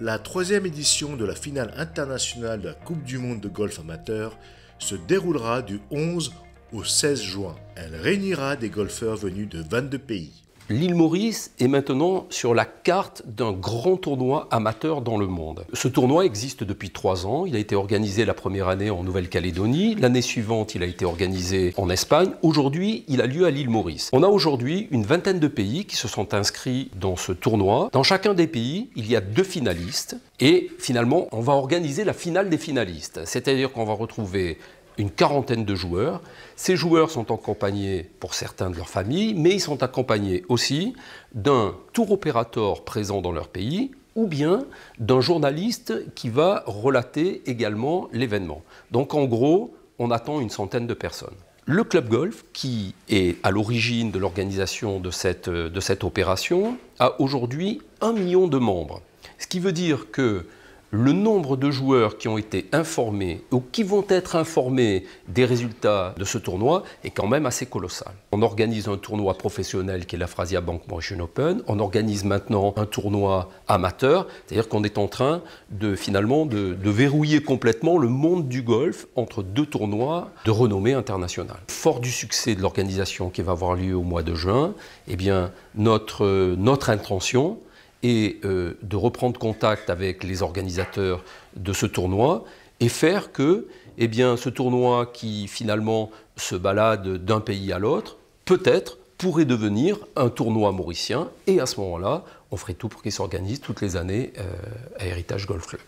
La troisième édition de la finale internationale de la Coupe du Monde de golf amateur se déroulera du 11 au 16 juin. Elle réunira des golfeurs venus de 22 pays l'île Maurice est maintenant sur la carte d'un grand tournoi amateur dans le monde. Ce tournoi existe depuis trois ans. Il a été organisé la première année en Nouvelle-Calédonie. L'année suivante, il a été organisé en Espagne. Aujourd'hui, il a lieu à l'île Maurice. On a aujourd'hui une vingtaine de pays qui se sont inscrits dans ce tournoi. Dans chacun des pays, il y a deux finalistes. Et finalement, on va organiser la finale des finalistes. C'est-à-dire qu'on va retrouver une quarantaine de joueurs. Ces joueurs sont accompagnés pour certains de leurs familles mais ils sont accompagnés aussi d'un tour opérateur présent dans leur pays ou bien d'un journaliste qui va relater également l'événement. Donc en gros, on attend une centaine de personnes. Le club golf, qui est à l'origine de l'organisation de cette, de cette opération, a aujourd'hui un million de membres. Ce qui veut dire que le nombre de joueurs qui ont été informés ou qui vont être informés des résultats de ce tournoi est quand même assez colossal. On organise un tournoi professionnel qui est la Frasia Bank Mauritian Open. On organise maintenant un tournoi amateur, c'est-à-dire qu'on est en train de finalement de, verrouiller complètement le monde du golf entre deux tournois de renommée internationale. Fort du succès de l'organisation qui va avoir lieu au mois de juin, eh bien notre euh, intention, et euh, de reprendre contact avec les organisateurs de ce tournoi et faire que eh bien, ce tournoi qui finalement se balade d'un pays à l'autre, peut-être pourrait devenir un tournoi mauricien et à ce moment-là, on ferait tout pour qu'il s'organise toutes les années euh, à Héritage Golf Club.